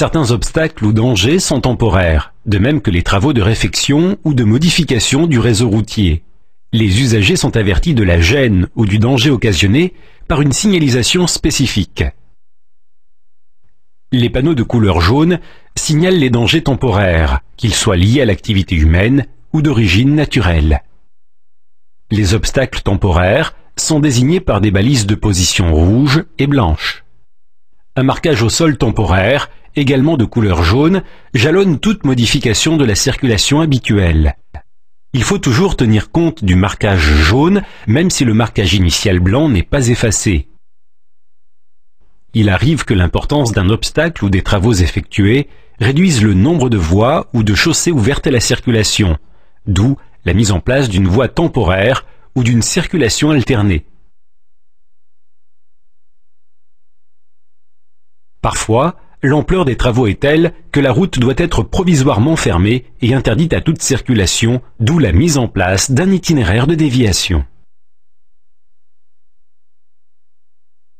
certains obstacles ou dangers sont temporaires, de même que les travaux de réfection ou de modification du réseau routier. Les usagers sont avertis de la gêne ou du danger occasionné par une signalisation spécifique. Les panneaux de couleur jaune signalent les dangers temporaires, qu'ils soient liés à l'activité humaine ou d'origine naturelle. Les obstacles temporaires sont désignés par des balises de position rouge et blanche. Un marquage au sol temporaire également de couleur jaune, jalonne toute modification de la circulation habituelle. Il faut toujours tenir compte du marquage jaune, même si le marquage initial blanc n'est pas effacé. Il arrive que l'importance d'un obstacle ou des travaux effectués réduise le nombre de voies ou de chaussées ouvertes à la circulation, d'où la mise en place d'une voie temporaire ou d'une circulation alternée. Parfois, l'ampleur des travaux est telle que la route doit être provisoirement fermée et interdite à toute circulation, d'où la mise en place d'un itinéraire de déviation.